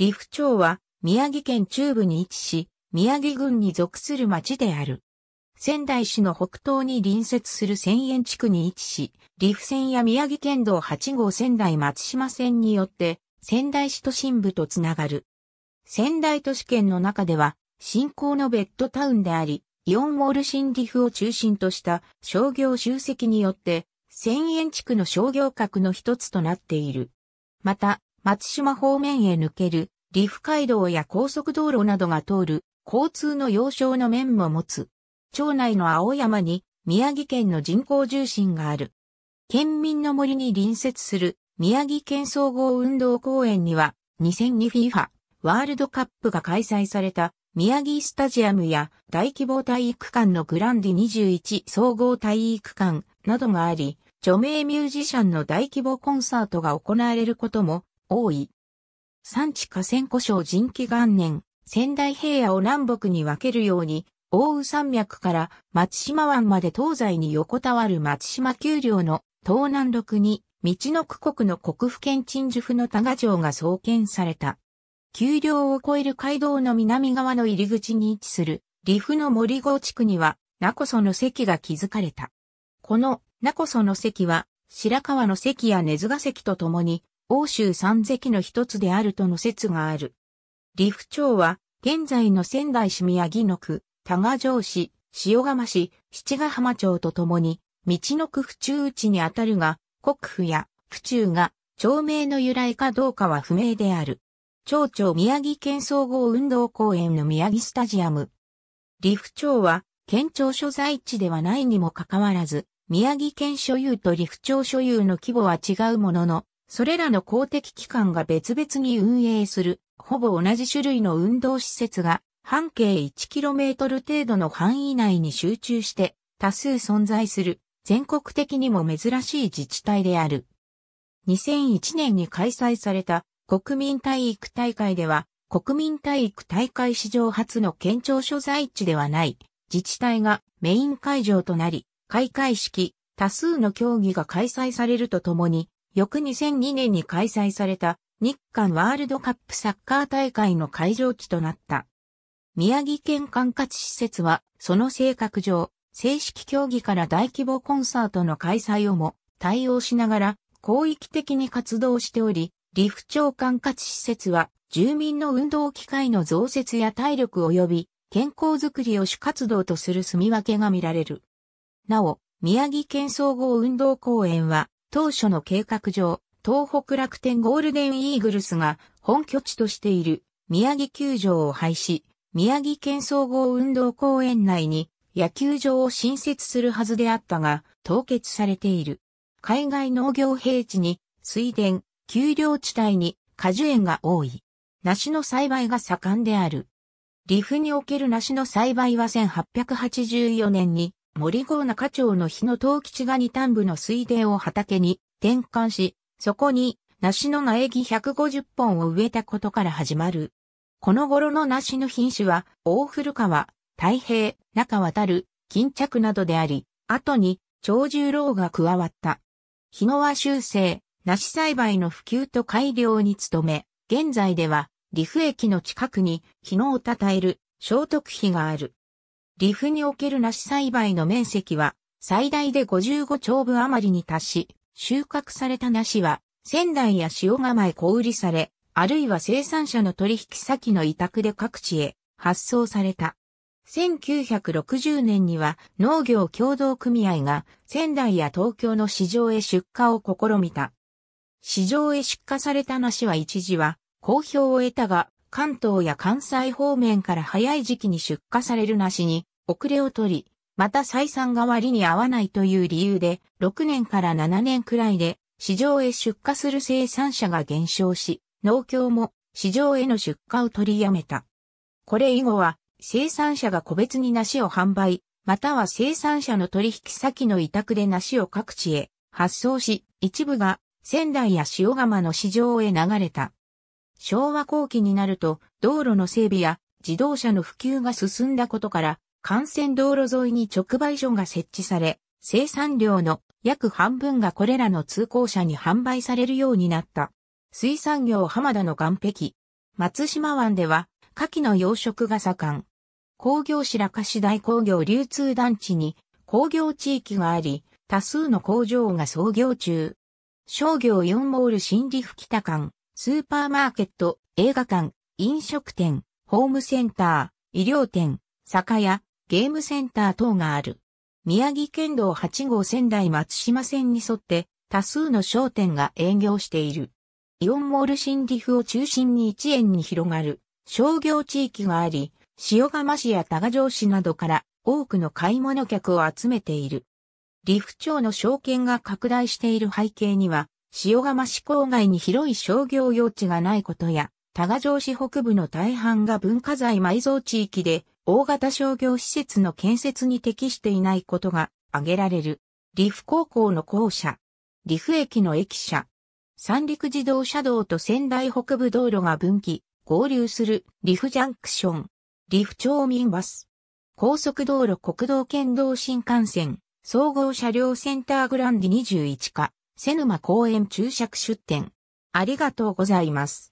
利府町は宮城県中部に位置し、宮城郡に属する町である。仙台市の北東に隣接する仙円地区に位置し、利府線や宮城県道8号仙台松島線によって仙台市都心部とつながる。仙台都市圏の中では、新興のベッドタウンであり、イオンウォール新リフを中心とした商業集積によって、千円地区の商業格の一つとなっている。また、松島方面へ抜けるリフ街道や高速道路などが通る交通の要衝の面も持つ。町内の青山に宮城県の人口重心がある。県民の森に隣接する宮城県総合運動公園には 2002FIFA ワールドカップが開催された宮城スタジアムや大規模体育館のグランディ21総合体育館などがあり、著名ミュージシャンの大規模コンサートが行われることも多い。産地河川湖省人気元年、仙台平野を南北に分けるように、大宇山脈から松島湾まで東西に横たわる松島丘陵の東南麓に、道の区国の国府県鎮守府の多賀城が創建された。丘陵を越える街道の南側の入り口に位置する、利府の森郷地区には、ナコソの関が築かれた。このナコソの関は、白川の関や根津ヶ関と共に、欧州三関の一つであるとの説がある。利府町は、現在の仙台市宮城野区、多賀城市、塩釜市、七ヶ浜町とともに、道の区府中内にあたるが、国府や府中が、町名の由来かどうかは不明である。町長宮城県総合運動公園の宮城スタジアム。利府町は、県庁所在地ではないにもかかわらず、宮城県所有と利府町所有の規模は違うものの、それらの公的機関が別々に運営する、ほぼ同じ種類の運動施設が、半径 1km 程度の範囲内に集中して多数存在する全国的にも珍しい自治体である。2001年に開催された国民体育大会では国民体育大会史上初の県庁所在地ではない自治体がメイン会場となり開会式多数の競技が開催されるとともに翌2002年に開催された日韓ワールドカップサッカー大会の会場地となった。宮城県管轄施設は、その性格上、正式競技から大規模コンサートの開催をも対応しながら広域的に活動しており、リフ調管轄施設は住民の運動機会の増設や体力及び健康づくりを主活動とする住み分けが見られる。なお、宮城県総合運動公園は当初の計画上、東北楽天ゴールデンイーグルスが本拠地としている宮城球場を廃止、宮城県総合運動公園内に野球場を新設するはずであったが、凍結されている。海外農業平地に水田、丘陵地帯に果樹園が多い。梨の栽培が盛んである。リフにおける梨の栽培は1884年に森郷中町の日野東吉が二端部の水田を畑に転換し、そこに梨の苗木150本を植えたことから始まる。この頃の梨の品種は、大古川、太平、中渡る、巾着などであり、後に、長十郎が加わった。日野は修正、梨栽培の普及と改良に努め、現在では、陸駅の近くに、日野を称える、聖徳碑がある。リフにおける梨栽培の面積は最大で55兆部余りに達し、収穫された梨は仙台や塩釜へ小売りされ、あるいは生産者の取引先の委託で各地へ発送された。1960年には農業協同組合が仙台や東京の市場へ出荷を試みた。市場へ出荷された梨は一時は好評を得たが、関東や関西方面から早い時期に出荷される梨に遅れを取り、また採算が割に合わないという理由で、6年から7年くらいで市場へ出荷する生産者が減少し、農協も市場への出荷を取りやめた。これ以後は生産者が個別に梨を販売、または生産者の取引先の委託で梨を各地へ発送し、一部が仙台や塩釜の市場へ流れた。昭和後期になると道路の整備や自動車の普及が進んだことから幹線道路沿いに直売所が設置され、生産量の約半分がこれらの通行者に販売されるようになった。水産業浜田の岸壁。松島湾では、牡蠣の養殖が盛ん。工業しら菓子大工業流通団地に工業地域があり、多数の工場が創業中。商業4モール新利吹田館、スーパーマーケット、映画館、飲食店、ホームセンター、医療店、酒屋、ゲームセンター等がある。宮城県道8号仙台松島線に沿って多数の商店が営業している。イオンモール新リフを中心に一円に広がる商業地域があり、塩釜市や多賀城市などから多くの買い物客を集めている。リフ町の証券が拡大している背景には、塩釜市郊外に広い商業用地がないことや、多賀城市北部の大半が文化財埋蔵地域で、大型商業施設の建設に適していないことが挙げられる。リフ高校の校舎、リフ駅の駅舎、三陸自動車道と仙台北部道路が分岐、合流するリフジャンクション、リフ町民バス、高速道路国道県道新幹線、総合車両センターグランディ21課、瀬沼公園注釈出店。ありがとうございます。